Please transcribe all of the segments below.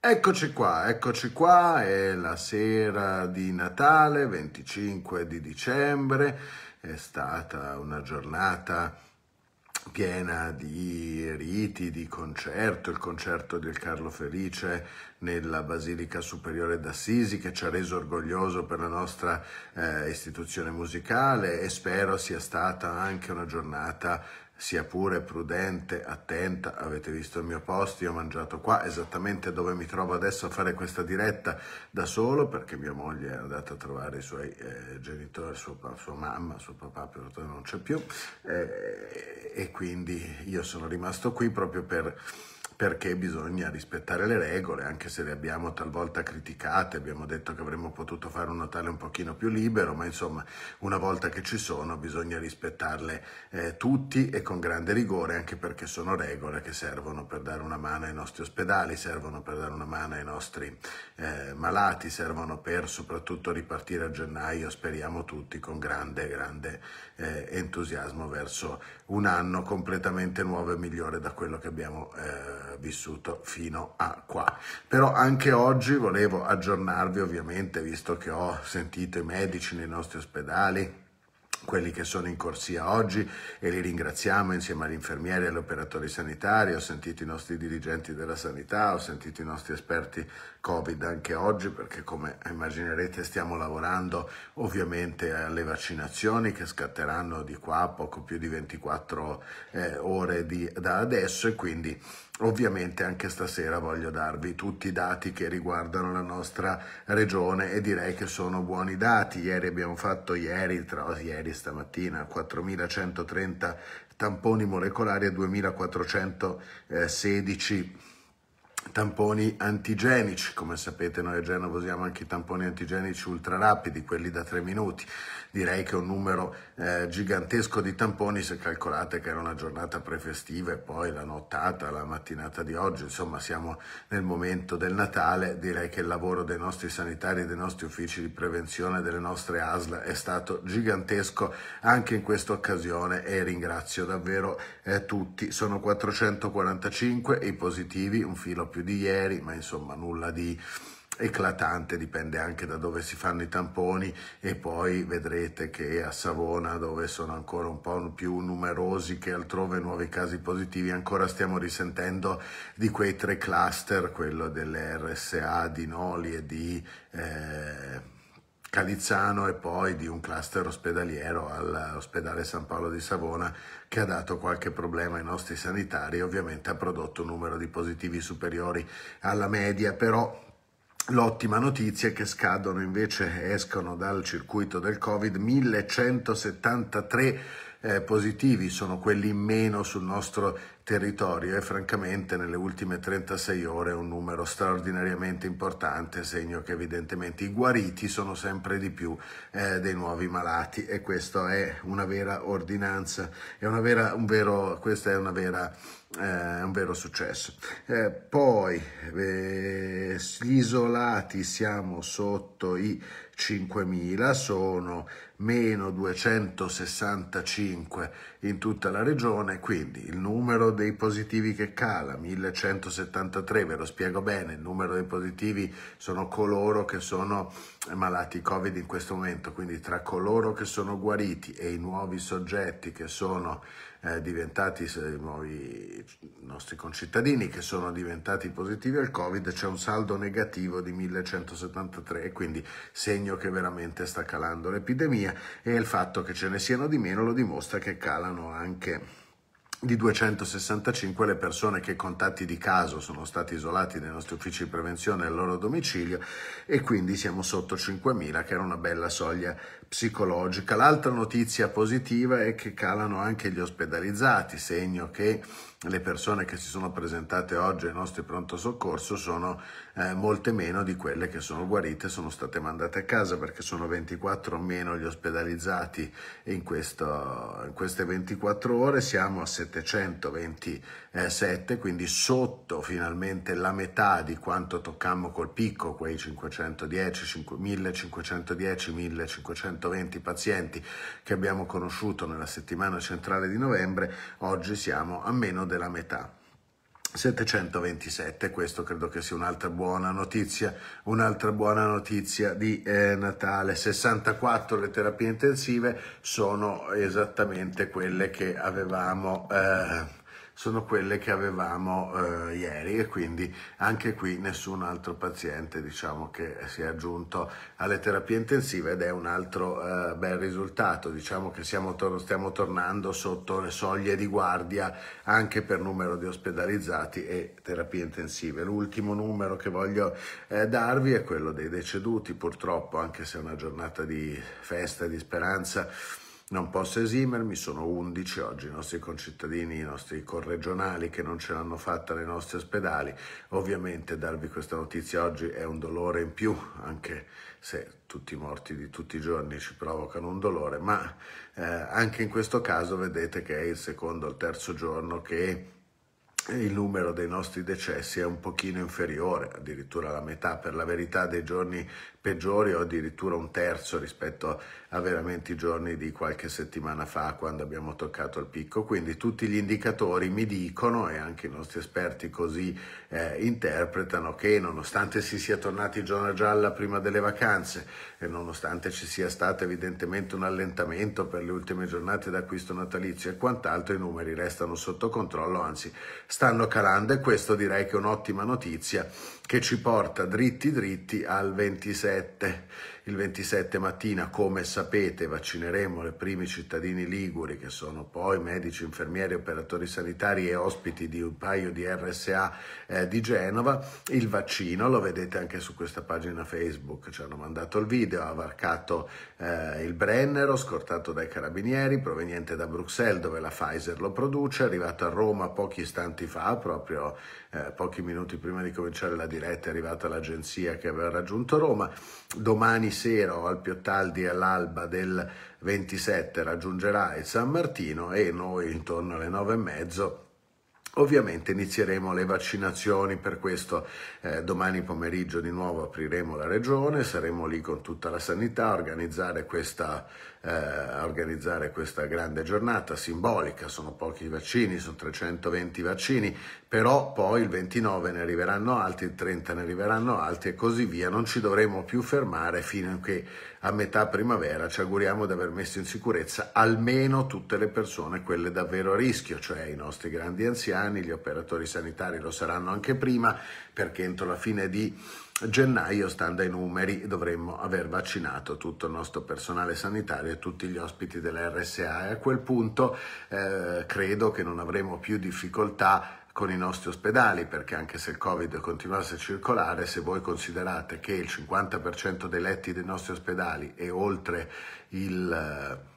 Eccoci qua, eccoci qua, è la sera di Natale, 25 di dicembre, è stata una giornata piena di riti, di concerto, il concerto del Carlo Felice nella Basilica Superiore d'Assisi che ci ha reso orgoglioso per la nostra eh, istituzione musicale e spero sia stata anche una giornata sia pure prudente, attenta, avete visto il mio posto, io ho mangiato qua, esattamente dove mi trovo adesso a fare questa diretta da solo, perché mia moglie è andata a trovare i suoi eh, genitori, suo, sua mamma, suo papà, però non c'è più, eh, e quindi io sono rimasto qui proprio per perché bisogna rispettare le regole, anche se le abbiamo talvolta criticate, abbiamo detto che avremmo potuto fare un Natale un pochino più libero, ma insomma una volta che ci sono bisogna rispettarle eh, tutti e con grande rigore, anche perché sono regole che servono per dare una mano ai nostri ospedali, servono per dare una mano ai nostri eh, malati, servono per soprattutto ripartire a gennaio, speriamo tutti, con grande, grande eh, entusiasmo verso un anno completamente nuovo e migliore da quello che abbiamo eh, vissuto fino a qua. Però anche oggi volevo aggiornarvi ovviamente, visto che ho sentito i medici nei nostri ospedali, quelli che sono in corsia oggi e li ringraziamo insieme agli infermieri e agli operatori sanitari, ho sentito i nostri dirigenti della sanità, ho sentito i nostri esperti Covid anche oggi perché come immaginerete stiamo lavorando ovviamente alle vaccinazioni che scatteranno di qua a poco più di 24 eh, ore di, da adesso e quindi Ovviamente anche stasera voglio darvi tutti i dati che riguardano la nostra regione e direi che sono buoni dati. Ieri abbiamo fatto, ieri, tra, ieri stamattina, 4130 tamponi molecolari e 2416 tamponi antigenici, come sapete noi a Genova usiamo anche i tamponi antigenici ultra rapidi, quelli da 3 minuti, direi che un numero eh, gigantesco di tamponi se calcolate che era una giornata prefestiva e poi la nottata, la mattinata di oggi, insomma siamo nel momento del Natale, direi che il lavoro dei nostri sanitari, dei nostri uffici di prevenzione, delle nostre ASL è stato gigantesco anche in questa occasione e ringrazio davvero eh, tutti, sono 445 i positivi, un filo più più di ieri, ma insomma nulla di eclatante, dipende anche da dove si fanno i tamponi e poi vedrete che a Savona, dove sono ancora un po' più numerosi che altrove nuovi casi positivi, ancora stiamo risentendo di quei tre cluster, quello delle RSA, di Noli e di... Eh, Canizzano e poi di un cluster ospedaliero all'ospedale San Paolo di Savona che ha dato qualche problema ai nostri sanitari, ovviamente ha prodotto un numero di positivi superiori alla media, però L'ottima notizia è che scadono invece, escono dal circuito del Covid 1173 eh, positivi sono quelli in meno sul nostro territorio e francamente nelle ultime 36 ore un numero straordinariamente importante, segno che evidentemente i guariti sono sempre di più eh, dei nuovi malati e questa è una vera ordinanza, è una vera, un vero, questa è una vera eh, un vero successo. Eh, poi eh, gli isolati siamo sotto i 5.000, sono meno 265 in tutta la regione, quindi il numero dei positivi che cala, 1173, ve lo spiego bene, il numero dei positivi sono coloro che sono malati Covid in questo momento, quindi tra coloro che sono guariti e i nuovi soggetti che sono eh, diventati nuovi nostri concittadini che sono diventati positivi al Covid, c'è un saldo negativo di 1173, quindi segno che veramente sta calando l'epidemia e il fatto che ce ne siano di meno lo dimostra che calano anche di 265 le persone che contatti di caso sono stati isolati nei nostri uffici di prevenzione al loro domicilio e quindi siamo sotto 5.000 che era una bella soglia psicologica. L'altra notizia positiva è che calano anche gli ospedalizzati, segno che le persone che si sono presentate oggi ai nostri pronto soccorso sono eh, molte meno di quelle che sono guarite, sono state mandate a casa perché sono 24 o meno gli ospedalizzati in, questo, in queste 24 ore, siamo a 727, quindi sotto finalmente la metà di quanto toccammo col picco, quei 510, 5, 1510, 1500 120 pazienti che abbiamo conosciuto nella settimana centrale di novembre, oggi siamo a meno della metà. 727, questo credo che sia un'altra buona notizia, un'altra buona notizia di eh, Natale. 64 le terapie intensive sono esattamente quelle che avevamo eh, sono quelle che avevamo eh, ieri e quindi anche qui nessun altro paziente diciamo, che si è aggiunto alle terapie intensive ed è un altro eh, bel risultato, diciamo che tor stiamo tornando sotto le soglie di guardia anche per numero di ospedalizzati e terapie intensive. L'ultimo numero che voglio eh, darvi è quello dei deceduti, purtroppo anche se è una giornata di festa e di speranza non posso esimermi, sono 11 oggi i nostri concittadini, i nostri corregionali che non ce l'hanno fatta nei nostri ospedali. Ovviamente darvi questa notizia oggi è un dolore in più, anche se tutti i morti di tutti i giorni ci provocano un dolore, ma eh, anche in questo caso vedete che è il secondo o il terzo giorno che il numero dei nostri decessi è un pochino inferiore, addirittura la metà per la verità dei giorni peggiori o addirittura un terzo rispetto a veramente i giorni di qualche settimana fa quando abbiamo toccato il picco. Quindi tutti gli indicatori mi dicono e anche i nostri esperti così eh, interpretano che nonostante si sia tornati in zona gialla prima delle vacanze e nonostante ci sia stato evidentemente un allentamento per le ultime giornate d'acquisto natalizio e quant'altro, i numeri restano sotto controllo, anzi stanno calando e questo direi che è un'ottima notizia che ci porta dritti dritti al 26 ette Il 27 mattina, come sapete, vaccineremo i primi cittadini liguri, che sono poi medici, infermieri, operatori sanitari e ospiti di un paio di RSA eh, di Genova. Il vaccino lo vedete anche su questa pagina Facebook, ci hanno mandato il video, ha varcato eh, il Brennero, scortato dai carabinieri, proveniente da Bruxelles, dove la Pfizer lo produce, è arrivato a Roma pochi istanti fa, proprio eh, pochi minuti prima di cominciare la diretta, è arrivata l'agenzia che aveva raggiunto Roma. Domani sera o al più tardi all'alba del 27 raggiungerà il San Martino e noi intorno alle nove e mezzo Ovviamente inizieremo le vaccinazioni, per questo eh, domani pomeriggio di nuovo apriremo la regione, saremo lì con tutta la sanità a organizzare questa eh, a organizzare questa grande giornata simbolica, sono pochi i vaccini, sono 320 vaccini, però poi il 29 ne arriveranno altri, il 30 ne arriveranno altri e così via, non ci dovremo più fermare fino a che a metà primavera ci auguriamo di aver messo in sicurezza almeno tutte le persone, quelle davvero a rischio, cioè i nostri grandi anziani, gli operatori sanitari lo saranno anche prima perché entro la fine di gennaio, stando ai numeri, dovremmo aver vaccinato tutto il nostro personale sanitario e tutti gli ospiti della RSA e a quel punto eh, credo che non avremo più difficoltà con i nostri ospedali, perché anche se il Covid continuasse a circolare, se voi considerate che il 50% dei letti dei nostri ospedali è oltre il eh,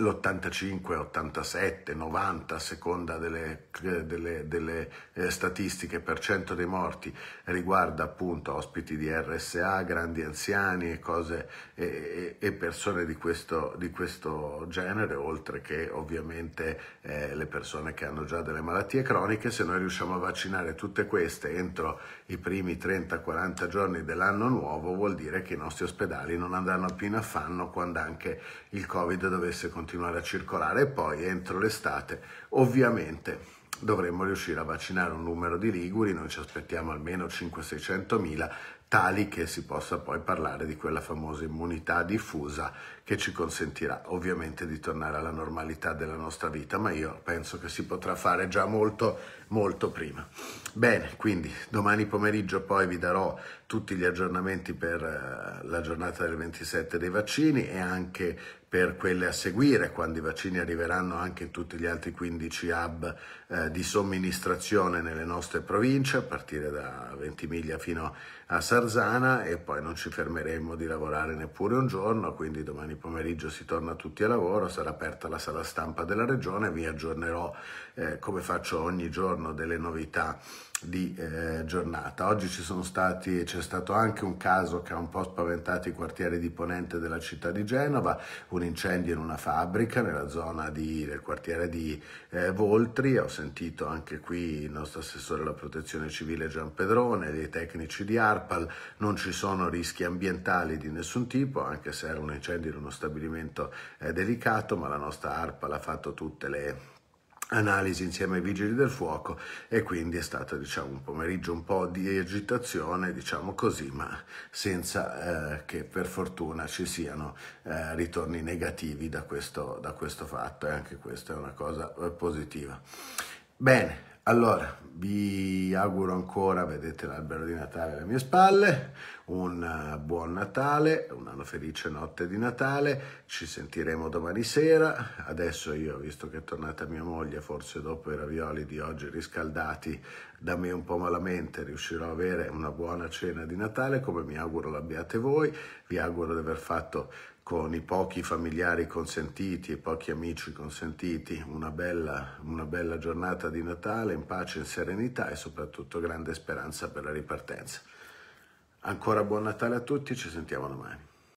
l'85, 87, 90, a seconda delle, eh, delle, delle eh, statistiche per cento dei morti, riguarda appunto ospiti di RSA, grandi anziani e, cose, e, e persone di questo, di questo, genere, oltre che ovviamente eh, le persone che hanno già delle malattie croniche. Se noi riusciamo a vaccinare tutte queste entro i primi 30-40 giorni dell'anno nuovo, vuol dire che i nostri ospedali non andranno più in affanno quando anche il Covid dovesse continuare continuare a circolare e poi entro l'estate ovviamente dovremmo riuscire a vaccinare un numero di liguri, noi ci aspettiamo almeno 500 600 mila, tali che si possa poi parlare di quella famosa immunità diffusa che ci consentirà ovviamente di tornare alla normalità della nostra vita, ma io penso che si potrà fare già molto molto prima. Bene, quindi domani pomeriggio poi vi darò tutti gli aggiornamenti per eh, la giornata del 27 dei vaccini e anche per quelle a seguire, quando i vaccini arriveranno anche in tutti gli altri 15 hub eh, di somministrazione nelle nostre province, a partire da Ventimiglia fino a Sarzana e poi non ci fermeremo di lavorare neppure un giorno, quindi domani pomeriggio si torna tutti a lavoro, sarà aperta la sala stampa della regione, vi aggiornerò eh, come faccio ogni giorno delle novità di eh, giornata. Oggi ci sono stati, c'è stato anche un caso che ha un po' spaventato i quartieri di Ponente della città di Genova, un incendio in una fabbrica nella zona di, del quartiere di eh, Voltri, ho sentito anche qui il nostro assessore alla protezione civile Gian Gianpedrone, dei tecnici di ARPAL, non ci sono rischi ambientali di nessun tipo, anche se era un incendio in uno stabilimento eh, delicato, ma la nostra ARPAL ha fatto tutte le analisi insieme ai vigili del fuoco e quindi è stato diciamo, un pomeriggio un po' di agitazione, diciamo così, ma senza eh, che per fortuna ci siano eh, ritorni negativi da questo, da questo fatto e anche questa è una cosa eh, positiva. Bene, allora, vi auguro ancora, vedete l'albero di Natale alle mie spalle, un eh, buon Natale, una felice notte di Natale, ci sentiremo domani sera, adesso io, visto che è tornata mia moglie, forse dopo i ravioli di oggi riscaldati da me un po' malamente, riuscirò a avere una buona cena di Natale, come mi auguro l'abbiate voi, vi auguro di aver fatto con i pochi familiari consentiti e pochi amici consentiti, una bella, una bella giornata di Natale in pace, e in serenità e soprattutto grande speranza per la ripartenza. Ancora buon Natale a tutti, ci sentiamo domani.